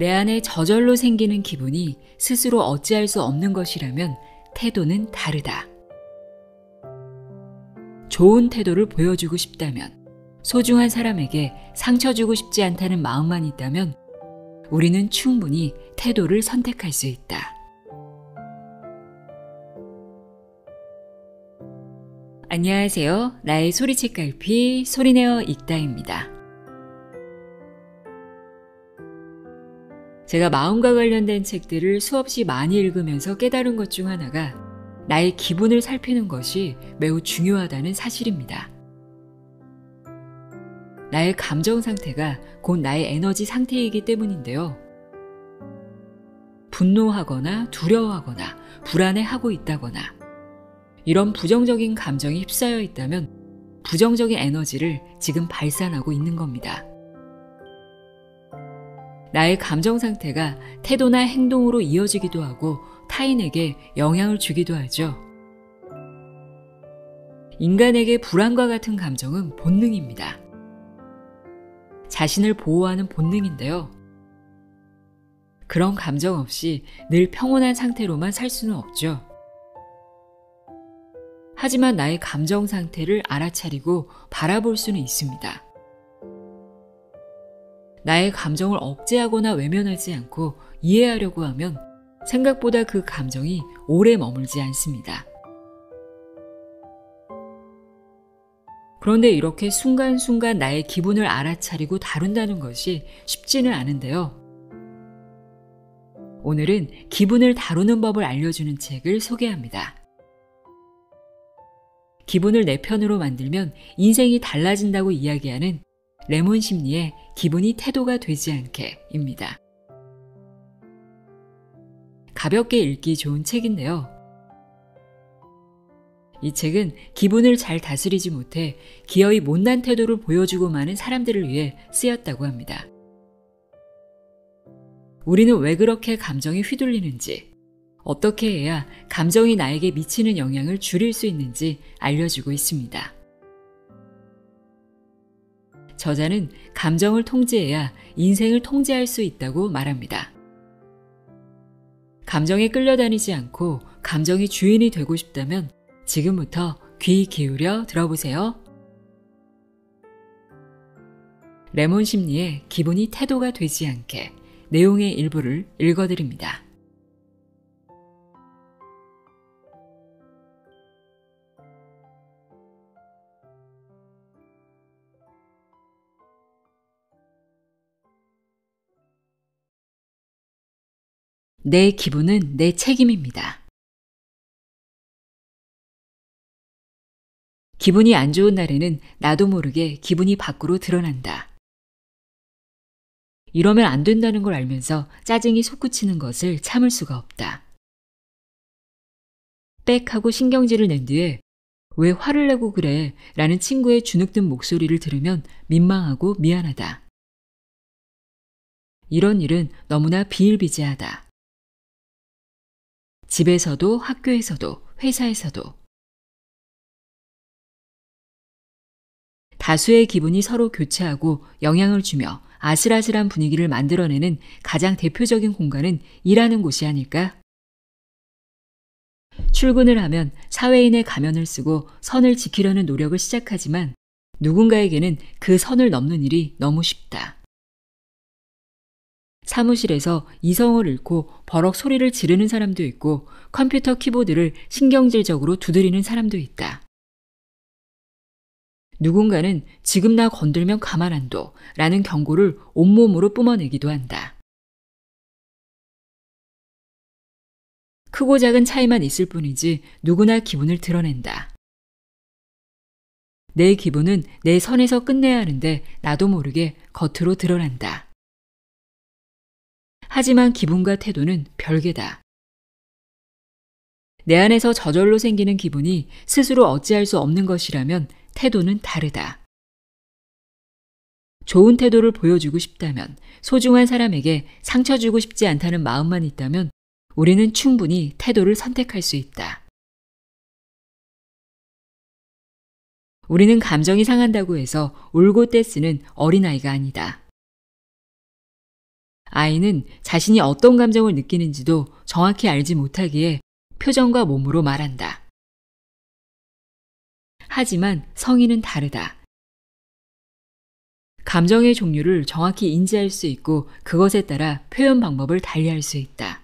내 안에 저절로 생기는 기분이 스스로 어찌할 수 없는 것이라면 태도는 다르다. 좋은 태도를 보여주고 싶다면, 소중한 사람에게 상처 주고 싶지 않다는 마음만 있다면 우리는 충분히 태도를 선택할 수 있다. 안녕하세요. 나의 소리책 갈피 소리내어 읽다입니다. 제가 마음과 관련된 책들을 수없이 많이 읽으면서 깨달은 것 중 하나가 나의 기분을 살피는 것이 매우 중요하다는 사실입니다. 나의 감정 상태가 곧 나의 에너지 상태이기 때문인데요. 분노하거나 두려워하거나 불안해하고 있다거나 이런 부정적인 감정이 휩싸여 있다면 부정적인 에너지를 지금 발산하고 있는 겁니다. 나의 감정 상태가 태도나 행동으로 이어지기도 하고 타인에게 영향을 주기도 하죠. 인간에게 불안과 같은 감정은 본능입니다. 자신을 보호하는 본능인데요. 그런 감정 없이 늘 평온한 상태로만 살 수는 없죠. 하지만 나의 감정 상태를 알아차리고 바라볼 수는 있습니다. 나의 감정을 억제하거나 외면하지 않고 이해하려고 하면 생각보다 그 감정이 오래 머물지 않습니다. 그런데 이렇게 순간순간 나의 기분을 알아차리고 다룬다는 것이 쉽지는 않은데요. 오늘은 기분을 다루는 법을 알려주는 책을 소개합니다. 기분을 내 편으로 만들면 인생이 달라진다고 이야기하는 레몬 심리의 기분이 태도가 되지 않게입니다. 가볍게 읽기 좋은 책인데요. 이 책은 기분을 잘 다스리지 못해 기어이 못난 태도를 보여주고 마는 사람들을 위해 쓰였다고 합니다. 우리는 왜 그렇게 감정이 휘둘리는지, 어떻게 해야 감정이 나에게 미치는 영향을 줄일 수 있는지 알려주고 있습니다. 저자는 감정을 통제해야 인생을 통제할 수 있다고 말합니다. 감정에 끌려다니지 않고 감정의 주인이 되고 싶다면 지금부터 귀 기울여 들어보세요. 레몬 심리의 기본이 태도가 되지 않게 내용의 일부를 읽어드립니다. 내 기분은 내 책임입니다. 기분이 안 좋은 날에는 나도 모르게 기분이 밖으로 드러난다. 이러면 안 된다는 걸 알면서 짜증이 솟구치는 것을 참을 수가 없다. 빽 하고 신경질을 낸 뒤에 왜 화를 내고 그래? 라는 친구의 주눅든 목소리를 들으면 민망하고 미안하다. 이런 일은 너무나 비일비재하다. 집에서도 학교에서도 회사에서도 다수의 기분이 서로 교체하고 영향을 주며 아슬아슬한 분위기를 만들어내는 가장 대표적인 공간은 일하는 곳이 아닐까? 출근을 하면 사회인의 가면을 쓰고 선을 지키려는 노력을 시작하지만 누군가에게는 그 선을 넘는 일이 너무 쉽다. 사무실에서 이성을 잃고 버럭 소리를 지르는 사람도 있고 컴퓨터 키보드를 신경질적으로 두드리는 사람도 있다. 누군가는 지금 나 건들면 가만 안 둬. 라는 경고를 온몸으로 뿜어내기도 한다. 크고 작은 차이만 있을 뿐이지 누구나 기분을 드러낸다. 내 기분은 내 선에서 끝내야 하는데 나도 모르게 겉으로 드러난다. 하지만 기분과 태도는 별개다. 내 안에서 저절로 생기는 기분이 스스로 어찌할 수 없는 것이라면 태도는 다르다. 좋은 태도를 보여주고 싶다면, 소중한 사람에게 상처 주고 싶지 않다는 마음만 있다면 우리는 충분히 태도를 선택할 수 있다. 우리는 감정이 상한다고 해서 울고 떼쓰는 어린아이가 아니다. 아이는 자신이 어떤 감정을 느끼는지도 정확히 알지 못하기에 표정과 몸으로 말한다. 하지만 성인은 다르다. 감정의 종류를 정확히 인지할 수 있고 그것에 따라 표현 방법을 달리할 수 있다.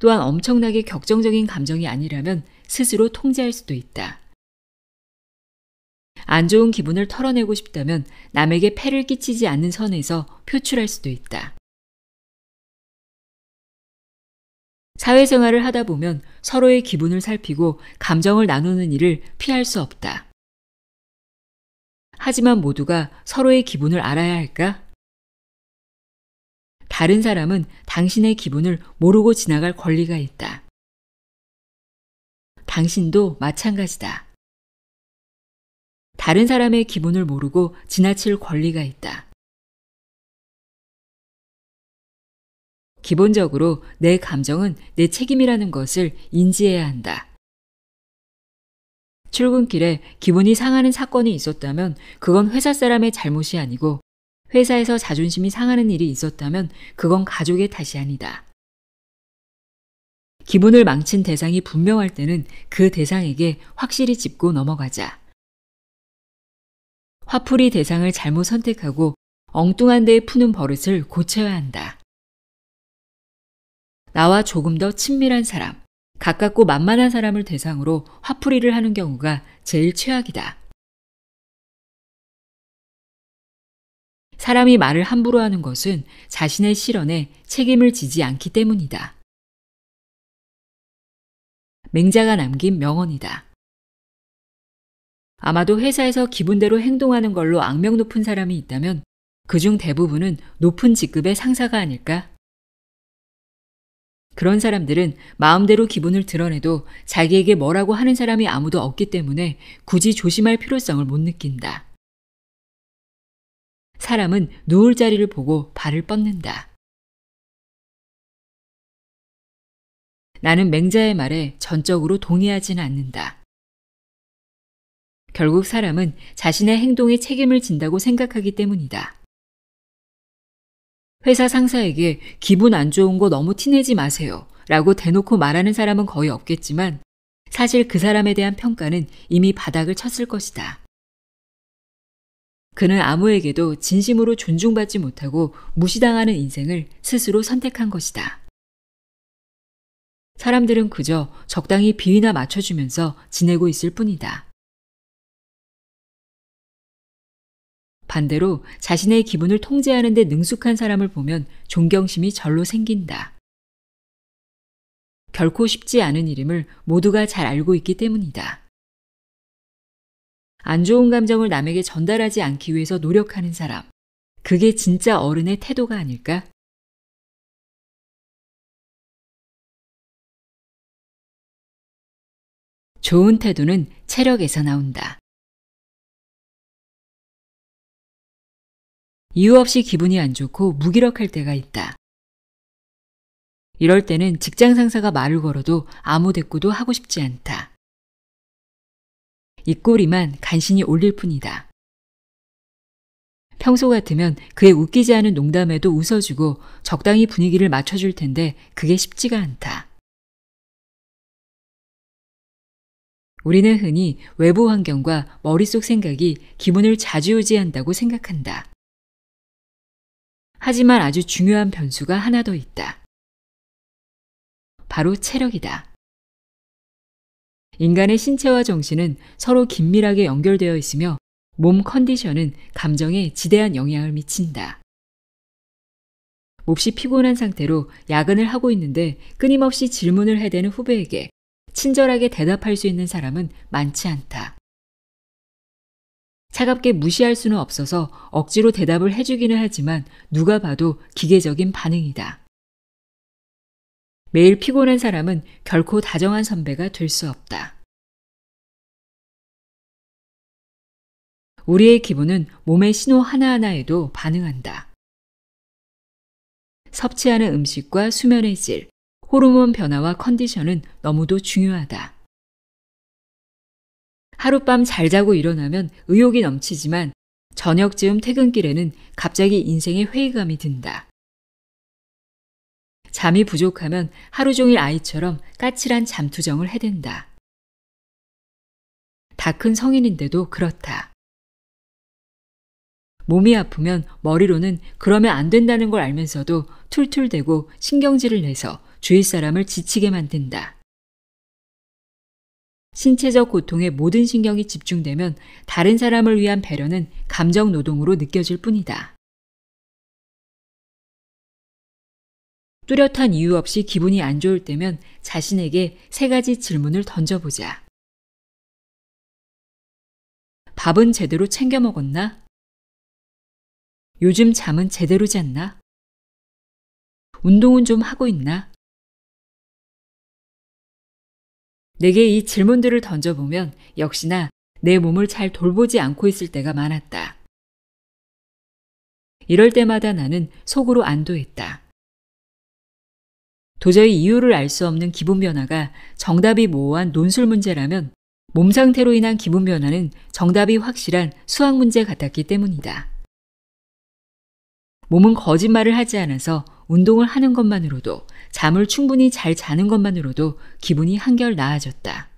또한 엄청나게 격정적인 감정이 아니라면 스스로 통제할 수도 있다. 안 좋은 기분을 털어내고 싶다면 남에게 폐를 끼치지 않는 선에서 표출할 수도 있다. 사회생활을 하다 보면 서로의 기분을 살피고 감정을 나누는 일을 피할 수 없다. 하지만 모두가 서로의 기분을 알아야 할까? 다른 사람은 당신의 기분을 모르고 지나갈 권리가 있다. 당신도 마찬가지다. 다른 사람의 기분을 모르고 지나칠 권리가 있다. 기본적으로 내 감정은 내 책임이라는 것을 인지해야 한다. 출근길에 기분이 상하는 사건이 있었다면 그건 회사 사람의 잘못이 아니고 회사에서 자존심이 상하는 일이 있었다면 그건 가족의 탓이 아니다. 기분을 망친 대상이 분명할 때는 그 대상에게 확실히 짚고 넘어가자. 화풀이 대상을 잘못 선택하고 엉뚱한 데에 푸는 버릇을 고쳐야 한다. 나와 조금 더 친밀한 사람, 가깝고 만만한 사람을 대상으로 화풀이를 하는 경우가 제일 최악이다. 사람이 말을 함부로 하는 것은 자신의 실언에 책임을 지지 않기 때문이다. 맹자가 남긴 명언이다. 아마도 회사에서 기분대로 행동하는 걸로 악명 높은 사람이 있다면 그중 대부분은 높은 직급의 상사가 아닐까? 그런 사람들은 마음대로 기분을 드러내도 자기에게 뭐라고 하는 사람이 아무도 없기 때문에 굳이 조심할 필요성을 못 느낀다. 사람은 누울 자리를 보고 발을 뻗는다. 나는 맹자의 말에 전적으로 동의하진 않는다. 결국 사람은 자신의 행동에 책임을 진다고 생각하기 때문이다. 회사 상사에게 기분 안 좋은 거 너무 티내지 마세요 라고 대놓고 말하는 사람은 거의 없겠지만 사실 그 사람에 대한 평가는 이미 바닥을 쳤을 것이다. 그는 아무에게도 진심으로 존중받지 못하고 무시당하는 인생을 스스로 선택한 것이다. 사람들은 그저 적당히 비위나 맞춰주면서 지내고 있을 뿐이다. 반대로 자신의 기분을 통제하는 데 능숙한 사람을 보면 존경심이 절로 생긴다. 결코 쉽지 않은 일임을 모두가 잘 알고 있기 때문이다. 안 좋은 감정을 남에게 전달하지 않기 위해서 노력하는 사람. 그게 진짜 어른의 태도가 아닐까? 좋은 태도는 체력에서 나온다. 이유 없이 기분이 안 좋고 무기력할 때가 있다. 이럴 때는 직장 상사가 말을 걸어도 아무 대꾸도 하고 싶지 않다. 입꼬리만 간신히 올릴 뿐이다. 평소 같으면 그의 웃기지 않은 농담에도 웃어주고 적당히 분위기를 맞춰줄 텐데 그게 쉽지가 않다. 우리는 흔히 외부 환경과 머릿속 생각이 기분을 좌지우지한다고 생각한다. 하지만 아주 중요한 변수가 하나 더 있다. 바로 체력이다. 인간의 신체와 정신은 서로 긴밀하게 연결되어 있으며 몸 컨디션은 감정에 지대한 영향을 미친다. 몹시 피곤한 상태로 야근을 하고 있는데 끊임없이 질문을 해대는 후배에게 친절하게 대답할 수 있는 사람은 많지 않다. 차갑게 무시할 수는 없어서 억지로 대답을 해주기는 하지만 누가 봐도 기계적인 반응이다. 매일 피곤한 사람은 결코 다정한 선배가 될 수 없다. 우리의 기분은 몸의 신호 하나하나에도 반응한다. 섭취하는 음식과 수면의 질, 호르몬 변화와 컨디션은 너무도 중요하다. 하룻밤 잘 자고 일어나면 의욕이 넘치지만 저녁쯤 퇴근길에는 갑자기 인생의 회의감이 든다. 잠이 부족하면 하루 종일 아이처럼 까칠한 잠투정을 해댄다. 다 큰 성인인데도 그렇다. 몸이 아프면 머리로는 그러면 안 된다는 걸 알면서도 툴툴대고 신경질을 내서 주위 사람을 지치게 만든다. 신체적 고통에 모든 신경이 집중되면 다른 사람을 위한 배려는 감정 노동으로 느껴질 뿐이다. 뚜렷한 이유 없이 기분이 안 좋을 때면 자신에게 세 가지 질문을 던져보자. 밥은 제대로 챙겨 먹었나? 요즘 잠은 제대로 잤나? 운동은 좀 하고 있나? 내게 이 질문들을 던져보면 역시나 내 몸을 잘 돌보지 않고 있을 때가 많았다. 이럴 때마다 나는 속으로 안도했다. 도저히 이유를 알 수 없는 기분 변화가 정답이 모호한 논술 문제라면 몸 상태로 인한 기분 변화는 정답이 확실한 수학 문제 같았기 때문이다. 몸은 거짓말을 하지 않아서 운동을 하는 것만으로도 잠을 충분히 잘 자는 것만으로도 기분이 한결 나아졌다.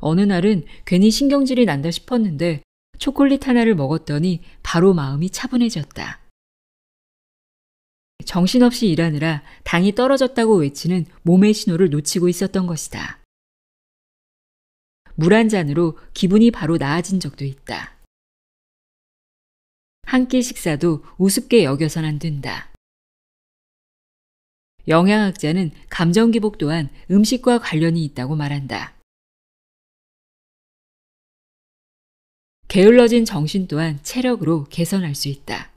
어느 날은 괜히 신경질이 난다 싶었는데 초콜릿 하나를 먹었더니 바로 마음이 차분해졌다. 정신없이 일하느라 당이 떨어졌다고 외치는 몸의 신호를 놓치고 있었던 것이다. 물 한 잔으로 기분이 바로 나아진 적도 있다. 한끼 식사도 우습게 여겨선 안 된다. 영양학자는 감정 기복 또한 음식과 관련이 있다고 말한다. 게을러진 정신 또한 체력으로 개선할 수 있다.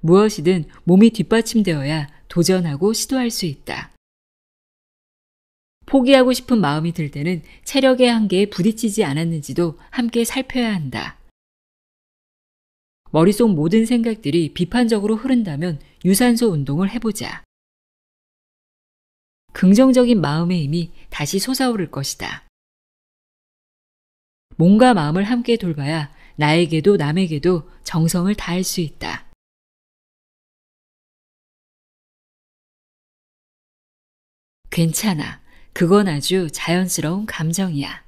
무엇이든 몸이 뒷받침되어야 도전하고 시도할 수 있다. 포기하고 싶은 마음이 들 때는 체력의 한계에 부딪히지 않았는지도 함께 살펴야 한다. 머릿속 모든 생각들이 비판적으로 흐른다면 유산소 운동을 해보자. 긍정적인 마음의 힘이 다시 솟아오를 것이다. 몸과 마음을 함께 돌봐야 나에게도 남에게도 정성을 다할 수 있다. 괜찮아. 그건 아주 자연스러운 감정이야.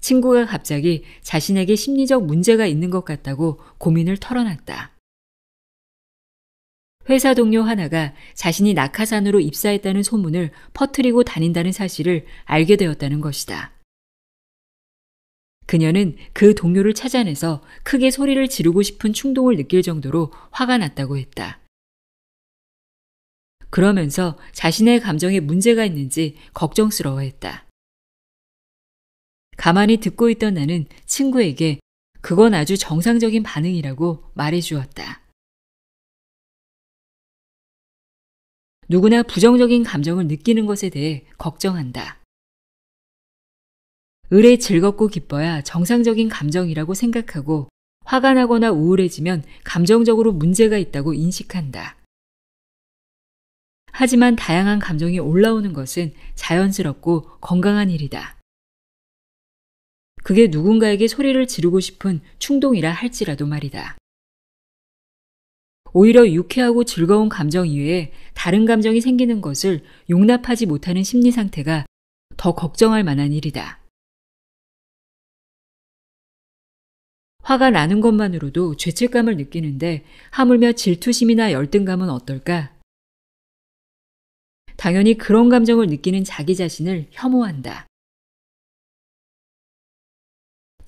친구가 갑자기 자신에게 심리적 문제가 있는 것 같다고 고민을 털어놨다. 회사 동료 하나가 자신이 낙하산으로 입사했다는 소문을 퍼뜨리고 다닌다는 사실을 알게 되었다는 것이다. 그녀는 그 동료를 찾아내서 크게 소리를 지르고 싶은 충동을 느낄 정도로 화가 났다고 했다. 그러면서 자신의 감정에 문제가 있는지 걱정스러워했다. 가만히 듣고 있던 나는 친구에게 그건 아주 정상적인 반응이라고 말해 주었다. 누구나 부정적인 감정을 느끼는 것에 대해 걱정한다. 을에 즐겁고 기뻐야 정상적인 감정이라고 생각하고 화가 나거나 우울해지면 감정적으로 문제가 있다고 인식한다. 하지만 다양한 감정이 올라오는 것은 자연스럽고 건강한 일이다. 그게 누군가에게 소리를 지르고 싶은 충동이라 할지라도 말이다. 오히려 유쾌하고 즐거운 감정 이외에 다른 감정이 생기는 것을 용납하지 못하는 심리 상태가 더 걱정할 만한 일이다. 화가 나는 것만으로도 죄책감을 느끼는데 하물며 질투심이나 열등감은 어떨까? 당연히 그런 감정을 느끼는 자기 자신을 혐오한다.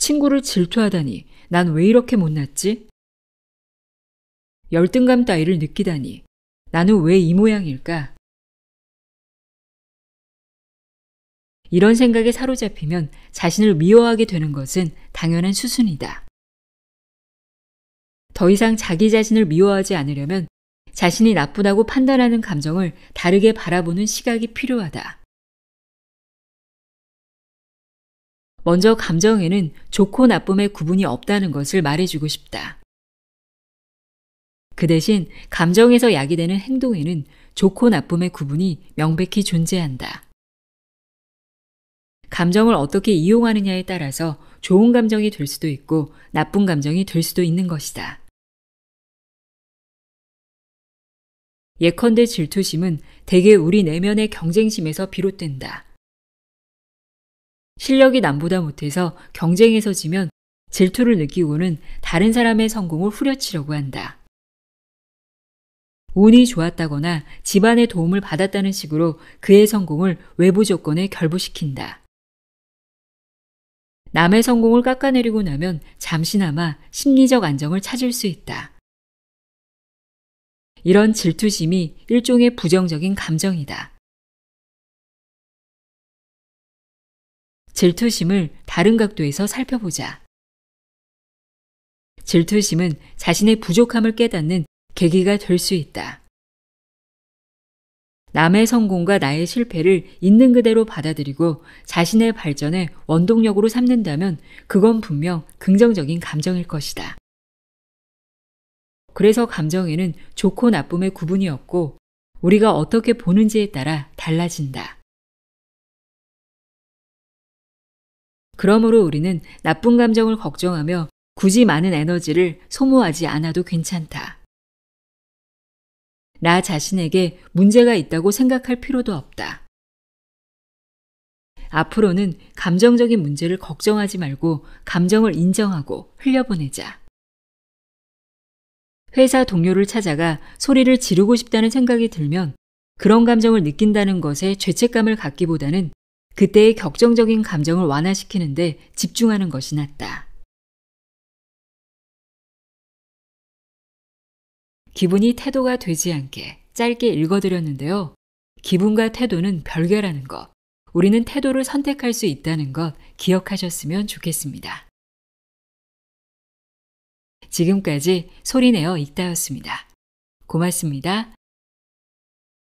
친구를 질투하다니 난 왜 이렇게 못났지? 열등감 따위를 느끼다니 나는 왜 이 모양일까? 이런 생각에 사로잡히면 자신을 미워하게 되는 것은 당연한 수순이다. 더 이상 자기 자신을 미워하지 않으려면 자신이 나쁘다고 판단하는 감정을 다르게 바라보는 시각이 필요하다. 먼저 감정에는 좋고 나쁨의 구분이 없다는 것을 말해주고 싶다. 그 대신 감정에서 야기되는 행동에는 좋고 나쁨의 구분이 명백히 존재한다. 감정을 어떻게 이용하느냐에 따라서 좋은 감정이 될 수도 있고 나쁜 감정이 될 수도 있는 것이다. 예컨대 질투심은 대개 우리 내면의 경쟁심에서 비롯된다. 실력이 남보다 못해서 경쟁에서 지면 질투를 느끼고는 다른 사람의 성공을 후려치려고 한다. 운이 좋았다거나 집안의 도움을 받았다는 식으로 그의 성공을 외부 조건에 결부시킨다. 남의 성공을 깎아내리고 나면 잠시나마 심리적 안정을 찾을 수 있다. 이런 질투심이 일종의 부정적인 감정이다. 질투심을 다른 각도에서 살펴보자. 질투심은 자신의 부족함을 깨닫는 계기가 될 수 있다. 남의 성공과 나의 실패를 있는 그대로 받아들이고 자신의 발전에 원동력으로 삼는다면 그건 분명 긍정적인 감정일 것이다. 그래서 감정에는 좋고 나쁨의 구분이 없고 우리가 어떻게 보는지에 따라 달라진다. 그러므로 우리는 나쁜 감정을 걱정하며 굳이 많은 에너지를 소모하지 않아도 괜찮다. 나 자신에게 문제가 있다고 생각할 필요도 없다. 앞으로는 감정적인 문제를 걱정하지 말고 감정을 인정하고 흘려보내자. 회사 동료를 찾아가 소리를 지르고 싶다는 생각이 들면 그런 감정을 느낀다는 것에 죄책감을 갖기보다는 그때의 격정적인 감정을 완화시키는데 집중하는 것이 낫다. 기분이 태도가 되지 않게 짧게 읽어드렸는데요. 기분과 태도는 별개라는 것, 우리는 태도를 선택할 수 있다는 것 기억하셨으면 좋겠습니다. 지금까지 소리내어 읽다였습니다. 고맙습니다.